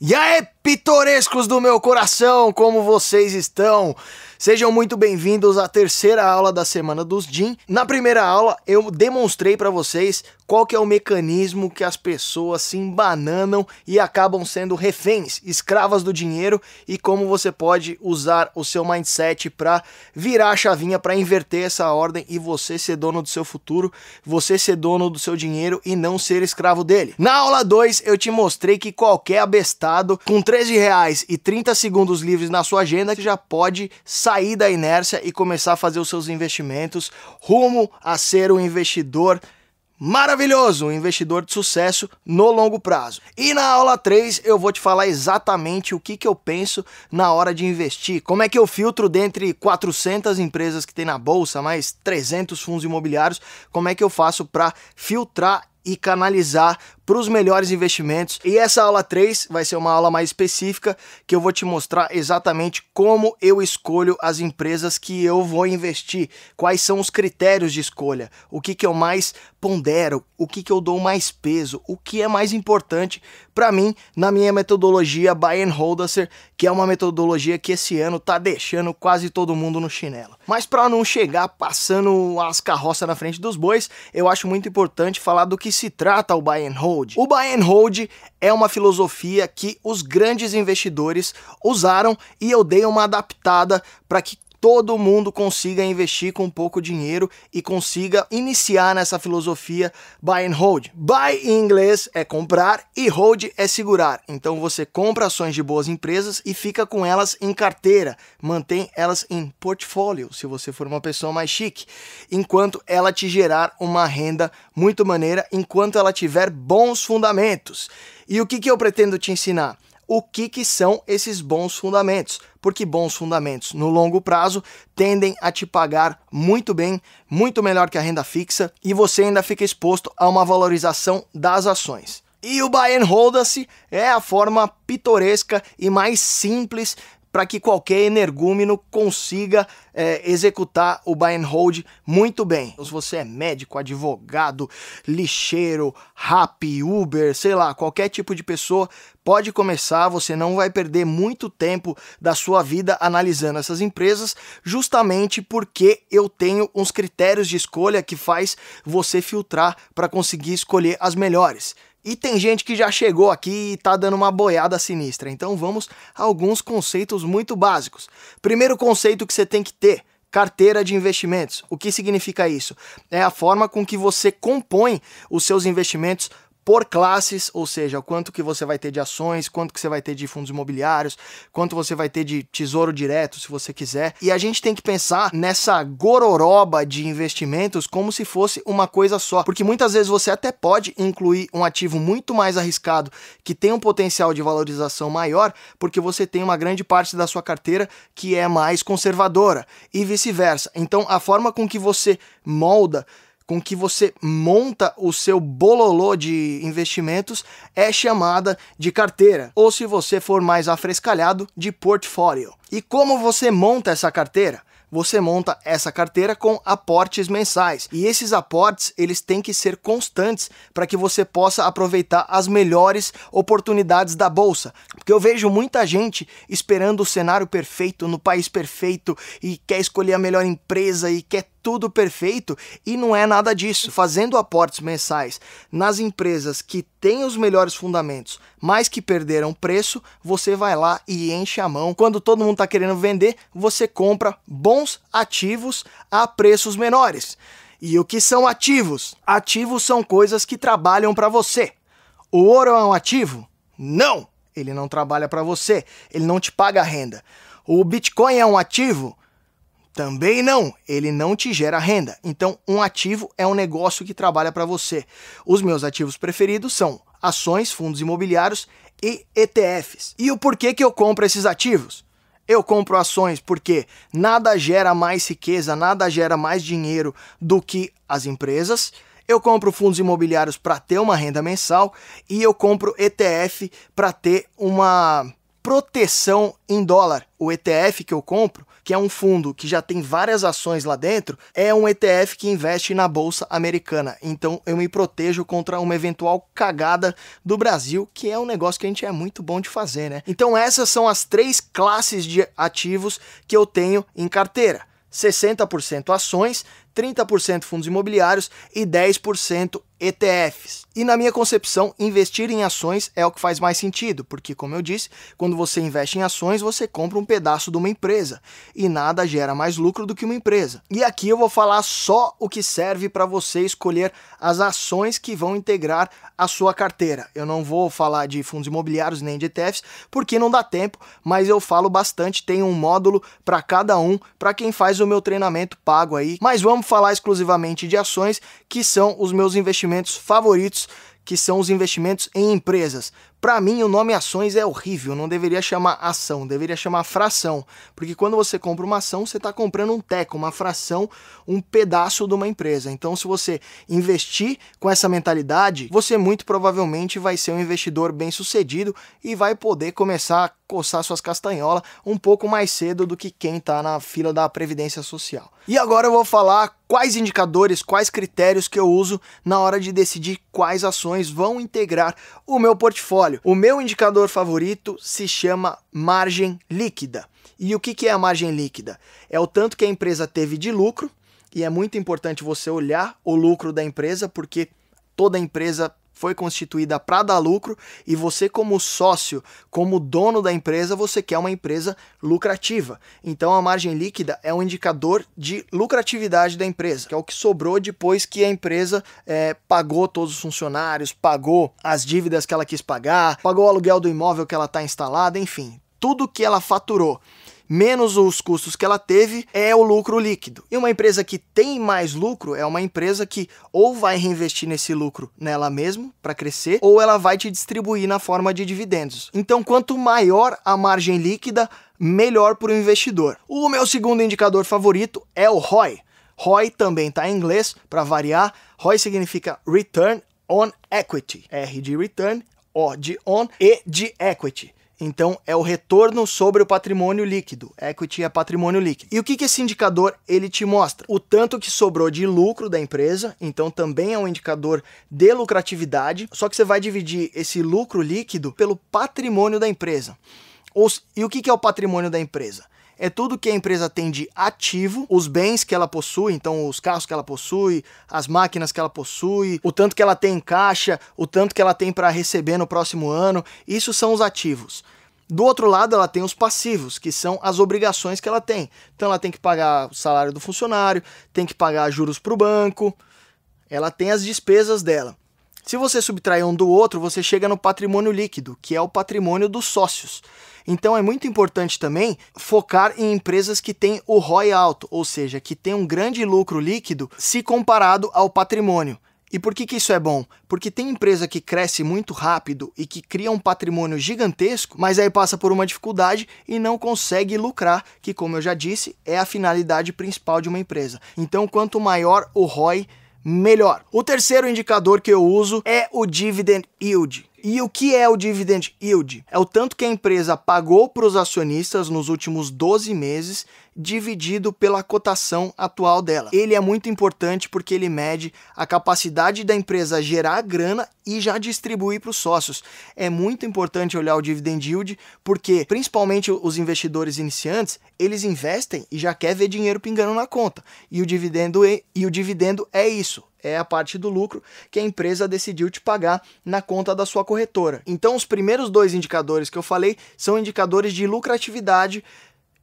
やえ pitorescos do meu coração, como vocês estão? Sejam muito bem-vindos à terceira aula da semana dos DIN. Na primeira aula eu demonstrei para vocês qual que é o mecanismo que as pessoas se embananam e acabam sendo reféns, escravas do dinheiro e como você pode usar o seu mindset para virar a chavinha, para inverter essa ordem e você ser dono do seu futuro, você ser dono do seu dinheiro e não ser escravo dele. Na aula 2 eu te mostrei que qualquer abestado com três R$13,00 e 30 segundos livres na sua agenda, você já pode sair da inércia e começar a fazer os seus investimentos rumo a ser um investidor maravilhoso, um investidor de sucesso no longo prazo. E na aula 3 eu vou te falar exatamente o que, que eu penso na hora de investir, como é que eu filtro dentre 400 empresas que tem na bolsa, mais 300 fundos imobiliários, como é que eu faço para filtrar e canalizar para os melhores investimentos. E essa aula 3 vai ser uma aula mais específica que eu vou te mostrar exatamente como eu escolho as empresas que eu vou investir, quais são os critérios de escolha, o que, que eu mais pondero, o que, que eu dou mais peso, o que é mais importante para mim na minha metodologia Buy and Holdacer, que é uma metodologia que esse ano tá deixando quase todo mundo no chinelo. Mas para não chegar passando as carroças na frente dos bois, eu acho muito importante falar do que se trata o Buy and Hold hold. O buy and hold é uma filosofia que os grandes investidores usaram e eu dei uma adaptada para que todo mundo consiga investir com pouco dinheiro e consiga iniciar nessa filosofia buy and hold. Buy em inglês é comprar e hold é segurar. Então você compra ações de boas empresas e fica com elas em carteira, mantém elas em portfólio, se você for uma pessoa mais chique, enquanto ela te gerar uma renda muito maneira, enquanto ela tiver bons fundamentos. E o que, que eu pretendo te ensinar? o que, que são esses bons fundamentos, porque bons fundamentos no longo prazo tendem a te pagar muito bem, muito melhor que a renda fixa e você ainda fica exposto a uma valorização das ações. E o buy and hold é a forma pitoresca e mais simples para que qualquer energúmeno consiga é, executar o buy and hold muito bem. Então, se você é médico, advogado, lixeiro, rap, Uber, sei lá, qualquer tipo de pessoa, pode começar, você não vai perder muito tempo da sua vida analisando essas empresas, justamente porque eu tenho uns critérios de escolha que faz você filtrar para conseguir escolher as melhores. E tem gente que já chegou aqui e tá dando uma boiada sinistra. Então vamos a alguns conceitos muito básicos. Primeiro conceito que você tem que ter: carteira de investimentos. O que significa isso? É a forma com que você compõe os seus investimentos por classes, ou seja, o quanto que você vai ter de ações, quanto que você vai ter de fundos imobiliários, quanto você vai ter de tesouro direto, se você quiser. E a gente tem que pensar nessa gororoba de investimentos como se fosse uma coisa só, porque muitas vezes você até pode incluir um ativo muito mais arriscado que tem um potencial de valorização maior, porque você tem uma grande parte da sua carteira que é mais conservadora e vice-versa. Então, a forma com que você molda com que você monta o seu bololô de investimentos é chamada de carteira, ou se você for mais afrescalhado, de portfólio. E como você monta essa carteira? você monta essa carteira com aportes mensais. E esses aportes, eles têm que ser constantes para que você possa aproveitar as melhores oportunidades da bolsa. Porque eu vejo muita gente esperando o cenário perfeito, no país perfeito e quer escolher a melhor empresa e quer tudo perfeito e não é nada disso. Fazendo aportes mensais nas empresas que têm os melhores fundamentos, mas que perderam preço, você vai lá e enche a mão. Quando todo mundo está querendo vender, você compra bons ativos a preços menores. E o que são ativos? Ativos são coisas que trabalham para você. O ouro é um ativo? Não! Ele não trabalha para você, ele não te paga renda. O Bitcoin é um ativo? Também não, ele não te gera renda. Então, um ativo é um negócio que trabalha para você. Os meus ativos preferidos são ações, fundos imobiliários e ETFs. E o porquê que eu compro esses ativos? Eu compro ações porque nada gera mais riqueza, nada gera mais dinheiro do que as empresas. Eu compro fundos imobiliários para ter uma renda mensal e eu compro ETF para ter uma proteção em dólar. O ETF que eu compro que é um fundo que já tem várias ações lá dentro, é um ETF que investe na bolsa americana. Então eu me protejo contra uma eventual cagada do Brasil, que é um negócio que a gente é muito bom de fazer, né? Então essas são as três classes de ativos que eu tenho em carteira. 60% ações, 30% fundos imobiliários e 10% ETFs. E na minha concepção, investir em ações é o que faz mais sentido, porque, como eu disse, quando você investe em ações, você compra um pedaço de uma empresa e nada gera mais lucro do que uma empresa. E aqui eu vou falar só o que serve para você escolher as ações que vão integrar a sua carteira. Eu não vou falar de fundos imobiliários nem de ETFs, porque não dá tempo, mas eu falo bastante, tem um módulo para cada um, para quem faz o meu treinamento pago aí. Mas vamos falar exclusivamente de ações, que são os meus investimentos favoritos, que são os investimentos em empresas. Para mim, o nome ações é horrível, não deveria chamar ação, deveria chamar fração, porque quando você compra uma ação, você está comprando um teco, uma fração, um pedaço de uma empresa. Então, se você investir com essa mentalidade, você muito provavelmente vai ser um investidor bem sucedido e vai poder começar a coçar suas castanholas um pouco mais cedo do que quem está na fila da Previdência Social. E agora eu vou falar quais indicadores, quais critérios que eu uso na hora de decidir quais ações vão integrar o meu portfólio. O meu indicador favorito se chama margem líquida. E o que é a margem líquida? É o tanto que a empresa teve de lucro, e é muito importante você olhar o lucro da empresa, porque toda empresa foi constituída para dar lucro e você como sócio, como dono da empresa, você quer uma empresa lucrativa. Então a margem líquida é um indicador de lucratividade da empresa, que é o que sobrou depois que a empresa é, pagou todos os funcionários, pagou as dívidas que ela quis pagar, pagou o aluguel do imóvel que ela está instalada, enfim, tudo que ela faturou menos os custos que ela teve, é o lucro líquido. E uma empresa que tem mais lucro é uma empresa que ou vai reinvestir nesse lucro nela mesma para crescer, ou ela vai te distribuir na forma de dividendos. Então, quanto maior a margem líquida, melhor para o investidor. O meu segundo indicador favorito é o ROI. ROI também está em inglês, para variar. ROI significa Return on Equity. R de Return, O de On e de Equity. Então, é o retorno sobre o patrimônio líquido. Equity é patrimônio líquido. E o que, esse indicador ele te mostra? O tanto que sobrou de lucro da empresa, então também é um indicador de lucratividade, só que você vai dividir esse lucro líquido pelo patrimônio da empresa. e o que é o patrimônio da empresa? é tudo que a empresa tem de ativo, os bens que ela possui, então os carros que ela possui, as máquinas que ela possui, o tanto que ela tem em caixa, o tanto que ela tem para receber no próximo ano, isso são os ativos. Do outro lado, ela tem os passivos, que são as obrigações que ela tem. Então, ela tem que pagar o salário do funcionário, tem que pagar juros para o banco, ela tem as despesas dela. Se você subtrair um do outro, você chega no patrimônio líquido, que é o patrimônio dos sócios. Então é muito importante também focar em empresas que têm o ROI alto, ou seja, que têm um grande lucro líquido se comparado ao patrimônio. E por que, que isso é bom? Porque tem empresa que cresce muito rápido e que cria um patrimônio gigantesco, mas aí passa por uma dificuldade e não consegue lucrar, que, como eu já disse, é a finalidade principal de uma empresa. Então, quanto maior o ROI, melhor. O terceiro indicador que eu uso é o dividend yield, e o que é o dividend yield? É o tanto que a empresa pagou para os acionistas nos últimos 12 meses dividido pela cotação atual dela. Ele é muito importante porque ele mede a capacidade da empresa gerar grana e já distribuir para os sócios. É muito importante olhar o dividend yield porque, principalmente os investidores iniciantes, eles investem e já quer ver dinheiro pingando na conta. E o dividendo e, e o dividendo é isso é a parte do lucro que a empresa decidiu te pagar na conta da sua corretora. Então, os primeiros dois indicadores que eu falei são indicadores de lucratividade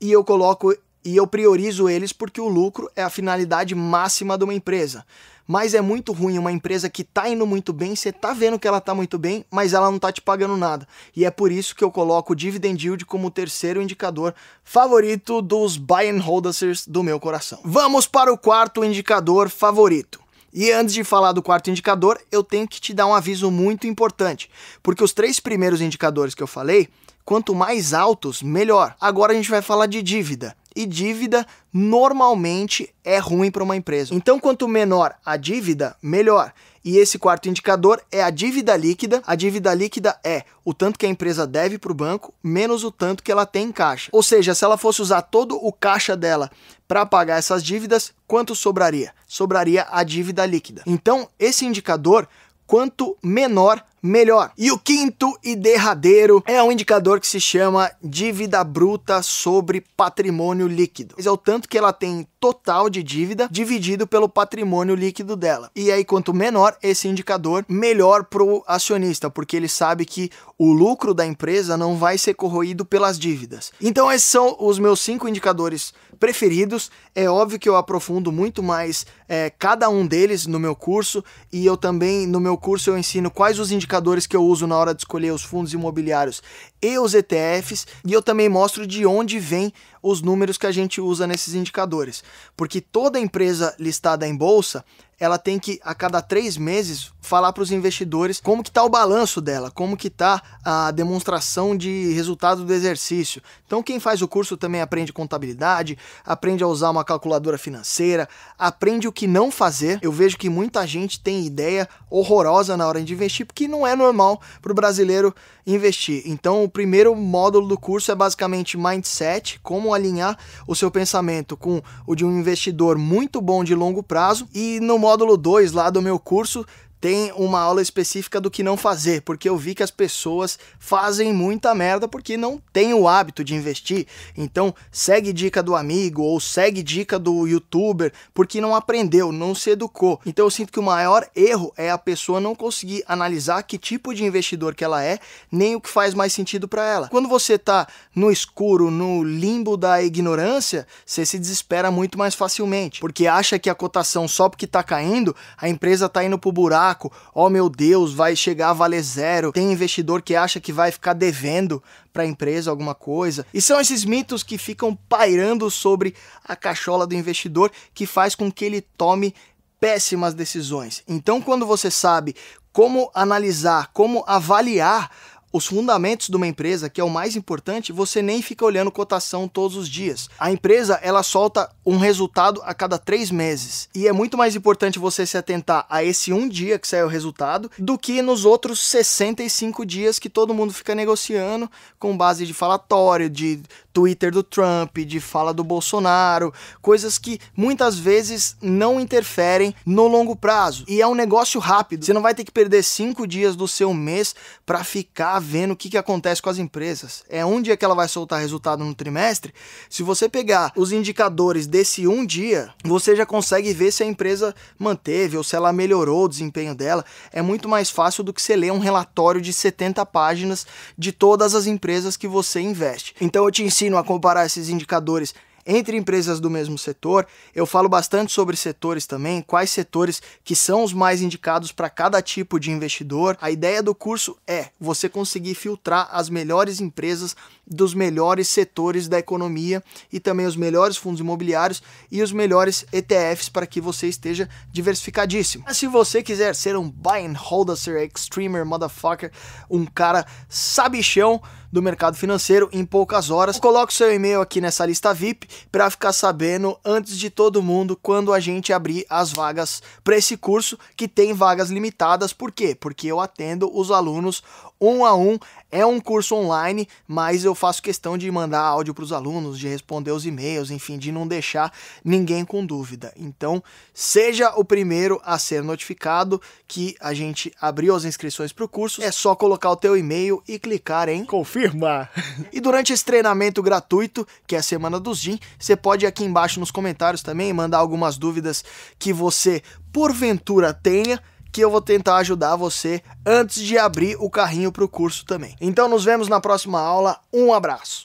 e eu coloco e eu priorizo eles porque o lucro é a finalidade máxima de uma empresa. Mas é muito ruim uma empresa que está indo muito bem, você está vendo que ela está muito bem, mas ela não está te pagando nada. E é por isso que eu coloco o dividend yield como o terceiro indicador favorito dos buy and holders do meu coração. Vamos para o quarto indicador favorito. E antes de falar do quarto indicador, eu tenho que te dar um aviso muito importante, porque os três primeiros indicadores que eu falei, quanto mais altos, melhor. Agora a gente vai falar de dívida. E dívida normalmente é ruim para uma empresa. Então, quanto menor a dívida, melhor. E esse quarto indicador é a dívida líquida. A dívida líquida é o tanto que a empresa deve para o banco menos o tanto que ela tem em caixa. Ou seja, se ela fosse usar todo o caixa dela para pagar essas dívidas, quanto sobraria? Sobraria a dívida líquida. Então, esse indicador, quanto menor melhor. E o quinto e derradeiro é um indicador que se chama dívida bruta sobre patrimônio líquido. Esse é o tanto que ela tem total de dívida dividido pelo patrimônio líquido dela. E aí, quanto menor esse indicador, melhor para o acionista, porque ele sabe que o lucro da empresa não vai ser corroído pelas dívidas. Então, esses são os meus cinco indicadores preferidos. É óbvio que eu aprofundo muito mais é, cada um deles no meu curso, e eu também, no meu curso, eu ensino quais os indicadores indicadores que eu uso na hora de escolher os fundos imobiliários e os ETFs, e eu também mostro de onde vem os números que a gente usa nesses indicadores. Porque toda empresa listada em bolsa, ela tem que, a cada três meses, falar para os investidores como que está o balanço dela, como que está a demonstração de resultado do exercício. Então, quem faz o curso também aprende contabilidade, aprende a usar uma calculadora financeira, aprende o que não fazer. Eu vejo que muita gente tem ideia horrorosa na hora de investir, porque não é normal para o brasileiro investir. Então, o primeiro módulo do curso é basicamente mindset, como alinhar o seu pensamento com o de um investidor muito bom de longo prazo. E no módulo 2 lá do meu curso tem uma aula específica do que não fazer, porque eu vi que as pessoas fazem muita merda porque não tem o hábito de investir. Então, segue dica do amigo ou segue dica do youtuber, porque não aprendeu, não se educou. Então, eu sinto que o maior erro é a pessoa não conseguir analisar que tipo de investidor que ela é, nem o que faz mais sentido para ela. Quando você tá no escuro, no limbo da ignorância, você se desespera muito mais facilmente, porque acha que a cotação só porque tá caindo, a empresa tá indo pro buraco buraco. Oh meu Deus, vai chegar a valer zero. Tem investidor que acha que vai ficar devendo para a empresa alguma coisa. E são esses mitos que ficam pairando sobre a cachola do investidor que faz com que ele tome péssimas decisões. Então, quando você sabe como analisar, como avaliar os fundamentos de uma empresa, que é o mais importante, você nem fica olhando cotação todos os dias. A empresa ela solta um resultado a cada três meses e é muito mais importante você se atentar a esse um dia que sai o resultado do que nos outros 65 dias que todo mundo fica negociando com base de falatório, de Twitter do Trump, de fala do Bolsonaro, coisas que muitas vezes não interferem no longo prazo. E é um negócio rápido. Você não vai ter que perder cinco dias do seu mês para ficar vendo o que, que acontece com as empresas. É onde é que ela vai soltar resultado no trimestre. Se você pegar os indicadores desse um dia, você já consegue ver se a empresa manteve ou se ela melhorou o desempenho dela. É muito mais fácil do que você ler um relatório de 70 páginas de todas as empresas que você investe. Então eu te ensino a comparar esses indicadores entre empresas do mesmo setor. Eu falo bastante sobre setores também, quais setores que são os mais indicados para cada tipo de investidor. A ideia do curso é você conseguir filtrar as melhores empresas dos melhores setores da economia e também os melhores fundos imobiliários e os melhores ETFs para que você esteja diversificadíssimo. Mas se você quiser ser um buy and holder, extremer, motherfucker, um cara sabichão, do mercado financeiro em poucas horas. Coloque seu e-mail aqui nessa lista VIP para ficar sabendo antes de todo mundo quando a gente abrir as vagas para esse curso que tem vagas limitadas. Por quê? Porque eu atendo os alunos um a um. É um curso online, mas eu faço questão de mandar áudio para os alunos, de responder os e-mails, enfim, de não deixar ninguém com dúvida. Então, seja o primeiro a ser notificado que a gente abriu as inscrições para o curso. É só colocar o teu e-mail e clicar em confirmar. E durante esse treinamento gratuito, que é a semana dos GIM, você pode aqui embaixo nos comentários também mandar algumas dúvidas que você porventura tenha que eu vou tentar ajudar você antes de abrir o carrinho para o curso também. Então nos vemos na próxima aula. Um abraço.